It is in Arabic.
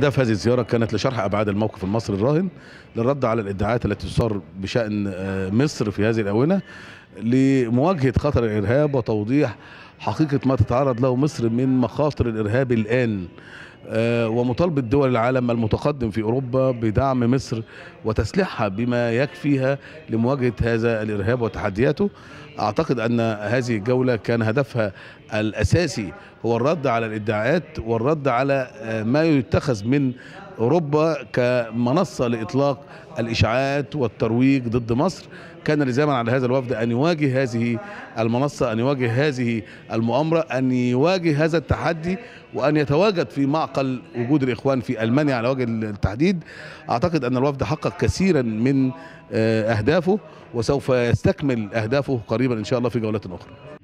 هدف هذه الزيارة كانت لشرح أبعاد الموقف المصري الراهن للرد على الادعاءات التي تصار بشأن آه، مصر في هذه الآونة لمواجهة خطر الإرهاب وتوضيح حقيقة ما تتعرض له مصر من مخاطر الإرهاب الآن آه، ومطالبة دول العالم المتقدم في أوروبا بدعم مصر وتسليحها بما يكفيها لمواجهة هذا الإرهاب وتحدياته أعتقد أن هذه الجولة كان هدفها الأساسي هو الرد على الادعاءات والرد على آه، ما يتخذ من أوروبا كمنصة لإطلاق الإشاعات والترويج ضد مصر كان لزاما على هذا الوفد أن يواجه هذه المنصة أن يواجه هذه المؤامرة أن يواجه هذا التحدي وأن يتواجد في معقل وجود الإخوان في ألمانيا على وجه التحديد أعتقد أن الوفد حقق كثيرا من آه، أهدافه وسوف يستكمل أهدافه قريبا إن شاء الله في جولات أخرى